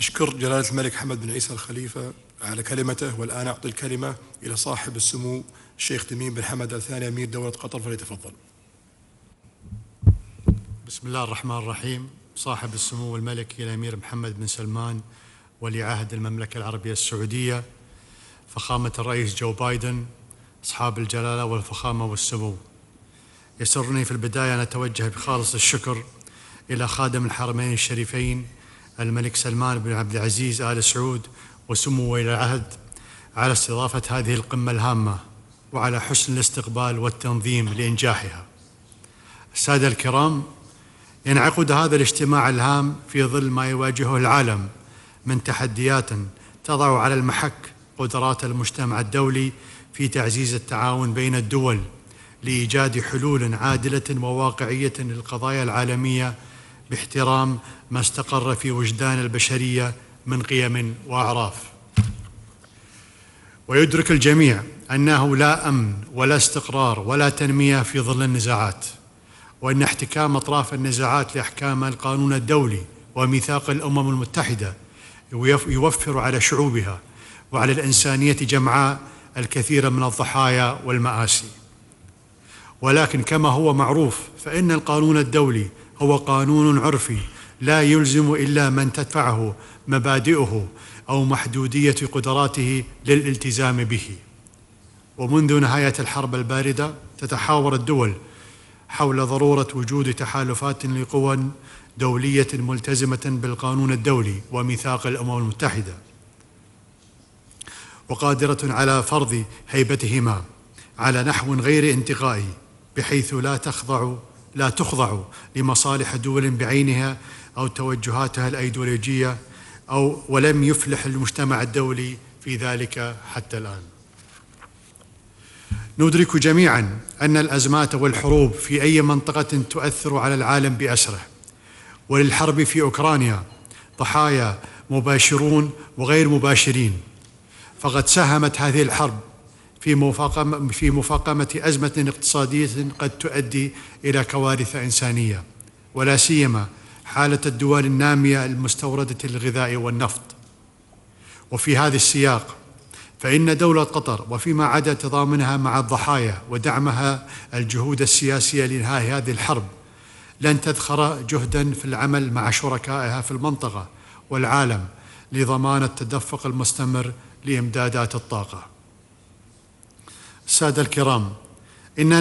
أشكر جلالة الملك حمد بن عيسى الخليفة على كلمته والآن أعطي الكلمة إلى صاحب السمو الشيخ تميم بن حمد الثاني أمير دولة قطر فليتفضل بسم الله الرحمن الرحيم صاحب السمو الملك الأمير محمد بن سلمان ولي عهد المملكة العربية السعودية فخامة الرئيس جو بايدن أصحاب الجلالة والفخامة والسمو يسرني في البداية أن أتوجه بخالص الشكر إلى خادم الحرمين الشريفين الملك سلمان بن عبد العزيز آل سعود وسمو ولي العهد على استضافة هذه القمة الهامة وعلى حسن الاستقبال والتنظيم لإنجاحها السادة الكرام ينعقد هذا الاجتماع الهام في ظل ما يواجهه العالم من تحديات تضع على المحك قدرات المجتمع الدولي في تعزيز التعاون بين الدول لإيجاد حلول عادلة وواقعية للقضايا العالمية باحترام ما استقر في وجدان البشريه من قيم واعراف ويدرك الجميع انه لا امن ولا استقرار ولا تنميه في ظل النزاعات وان احتكام اطراف النزاعات لاحكام القانون الدولي وميثاق الامم المتحده يوفر على شعوبها وعلى الانسانيه جمعاء الكثير من الضحايا والمآسي ولكن كما هو معروف فإن القانون الدولي هو قانون عرفي لا يلزم الا من تدفعه مبادئه او محدوديه قدراته للالتزام به ومنذ نهايه الحرب البارده تتحاور الدول حول ضروره وجود تحالفات لقوى دوليه ملتزمه بالقانون الدولي وميثاق الامم المتحده وقادره على فرض هيبتهما على نحو غير انتقائي بحيث لا تخضع لا تخضع لمصالح دول بعينها أو توجهاتها الأيديولوجية أو ولم يفلح المجتمع الدولي في ذلك حتى الآن ندرك جميعا أن الأزمات والحروب في أي منطقة تؤثر على العالم بأسره وللحرب في أوكرانيا ضحايا مباشرون وغير مباشرين فقد ساهمت هذه الحرب في مفاقمة في مفاقمة أزمة اقتصادية قد تؤدي إلى كوارث إنسانية ولا سيما حالة الدول النامية المستوردة للغذاء والنفط وفي هذا السياق فإن دولة قطر وفيما عدا تضامنها مع الضحايا ودعمها الجهود السياسية لإنهاء هذه الحرب لن تذخر جهدا في العمل مع شركائها في المنطقة والعالم لضمان التدفق المستمر لإمدادات الطاقة السادة الكرام إننا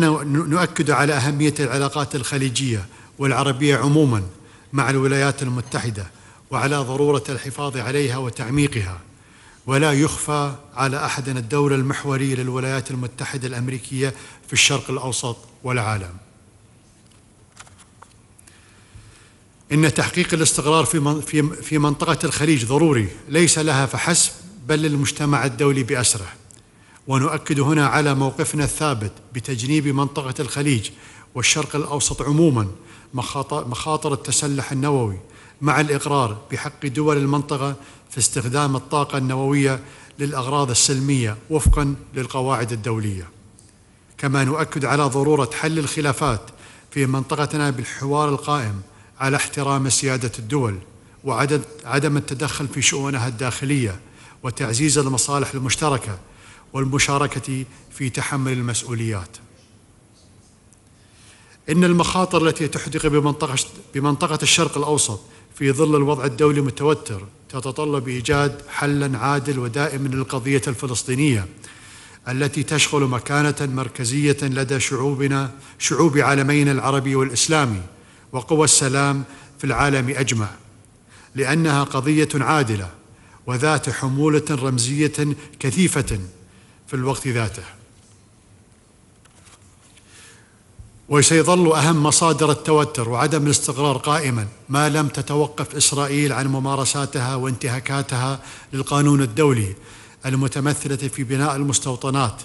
نؤكد على أهمية العلاقات الخليجية والعربية عموما مع الولايات المتحدة وعلى ضرورة الحفاظ عليها وتعميقها ولا يخفى على أحد الدور المحوري للولايات المتحدة الأمريكية في الشرق الأوسط والعالم إن تحقيق الاستقرار في منطقة الخليج ضروري ليس لها فحسب بل للمجتمع الدولي بأسره ونؤكد هنا على موقفنا الثابت بتجنيب منطقه الخليج والشرق الاوسط عموما مخاطر التسلح النووي مع الاقرار بحق دول المنطقه في استخدام الطاقه النوويه للاغراض السلميه وفقا للقواعد الدوليه كما نؤكد على ضروره حل الخلافات في منطقتنا بالحوار القائم على احترام سياده الدول وعدم التدخل في شؤونها الداخليه وتعزيز المصالح المشتركه والمشاركة في تحمل المسؤوليات إن المخاطر التي تحدق بمنطقة, بمنطقة الشرق الأوسط في ظل الوضع الدولي متوتر تتطلب إيجاد حلا عادل ودائم للقضية الفلسطينية التي تشغل مكانة مركزية لدى شعوبنا شعوب عالمين العربي والإسلامي وقوى السلام في العالم أجمع لأنها قضية عادلة وذات حمولة رمزية كثيفة في الوقت ذاته وسيظل أهم مصادر التوتر وعدم الاستقرار قائما ما لم تتوقف إسرائيل عن ممارساتها وانتهاكاتها للقانون الدولي المتمثلة في بناء المستوطنات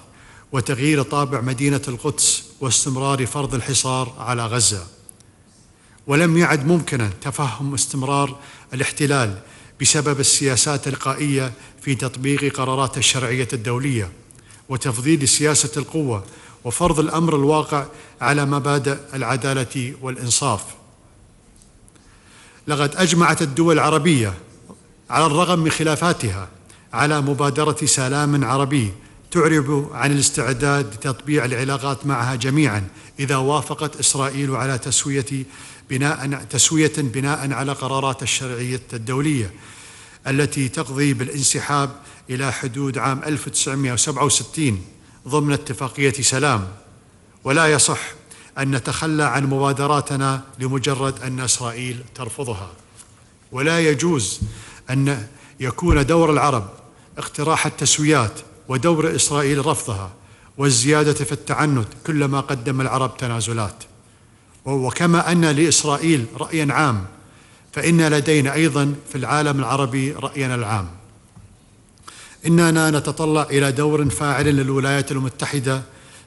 وتغيير طابع مدينة القدس واستمرار فرض الحصار على غزة ولم يعد ممكنا تفهم استمرار الاحتلال بسبب السياسات القائية في تطبيق قرارات الشرعية الدولية وتفضيل سياسه القوه وفرض الامر الواقع على مبادئ العداله والانصاف لقد اجمعت الدول العربيه على الرغم من خلافاتها على مبادره سلام عربي تعرب عن الاستعداد لتطبيع العلاقات معها جميعا اذا وافقت اسرائيل على تسويه بناء تسويه بناء على قرارات الشرعيه الدوليه التي تقضي بالانسحاب إلى حدود عام 1967 ضمن اتفاقية سلام ولا يصح أن نتخلى عن مبادراتنا لمجرد أن إسرائيل ترفضها ولا يجوز أن يكون دور العرب اقتراح التسويات ودور إسرائيل رفضها والزيادة في التعنت كلما قدم العرب تنازلات وكما أن لإسرائيل رأيا عام فإن لدينا أيضا في العالم العربي رأينا العام إننا نتطلع إلى دور فاعل للولايات المتحدة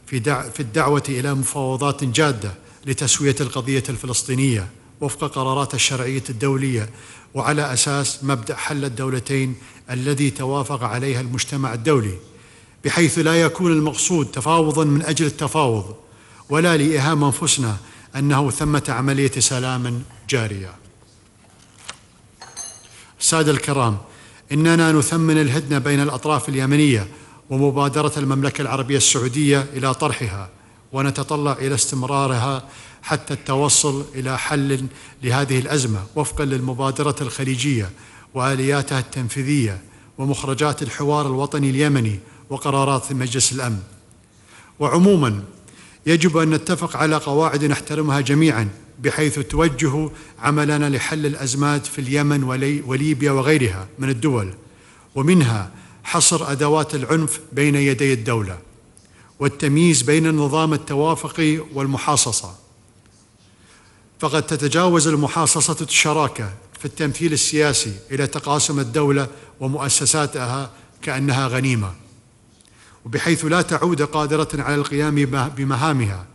في, دع في الدعوة إلى مفاوضات جادة لتسوية القضية الفلسطينية وفق قرارات الشرعية الدولية وعلى أساس مبدأ حل الدولتين الذي توافق عليها المجتمع الدولي بحيث لا يكون المقصود تفاوضا من أجل التفاوض ولا لإهام أنفسنا أنه ثمة عملية سلام جارية السادة الكرام إننا نثمن الهدنة بين الأطراف اليمنية ومبادرة المملكة العربية السعودية إلى طرحها ونتطلع إلى استمرارها حتى التوصل إلى حل لهذه الأزمة وفقا للمبادرة الخليجية وآلياتها التنفيذية ومخرجات الحوار الوطني اليمني وقرارات مجلس الأمن وعموماً يجب ان نتفق على قواعد نحترمها جميعا بحيث توجه عملنا لحل الازمات في اليمن وليبيا وغيرها من الدول ومنها حصر ادوات العنف بين يدي الدوله والتمييز بين النظام التوافقي والمحاصصه فقد تتجاوز المحاصصه الشراكه في التمثيل السياسي الى تقاسم الدوله ومؤسساتها كانها غنيمه وبحيث لا تعود قادرة على القيام بمهامها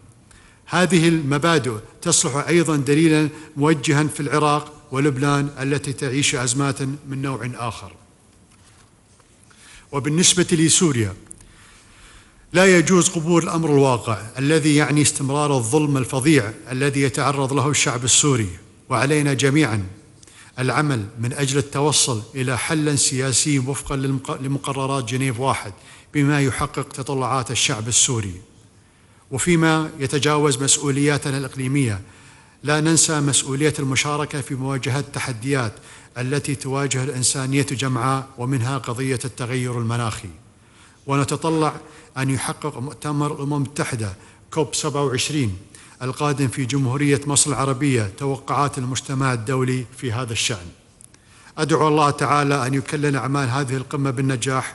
هذه المبادئ تصلح أيضا دليلا موجها في العراق ولبنان التي تعيش أزمات من نوع آخر وبالنسبة لسوريا لا يجوز قبول الأمر الواقع الذي يعني استمرار الظلم الفظيع الذي يتعرض له الشعب السوري وعلينا جميعا العمل من أجل التوصل إلى حل سياسي وفقا لمقررات جنيف واحد بما يحقق تطلعات الشعب السوري وفيما يتجاوز مسؤولياتنا الاقليميه لا ننسى مسؤوليه المشاركه في مواجهه التحديات التي تواجه الانسانيه جمعاء ومنها قضيه التغير المناخي ونتطلع ان يحقق مؤتمر الامم المتحده كوب 27 القادم في جمهوريه مصر العربيه توقعات المجتمع الدولي في هذا الشان. ادعو الله تعالى ان يكلل اعمال هذه القمه بالنجاح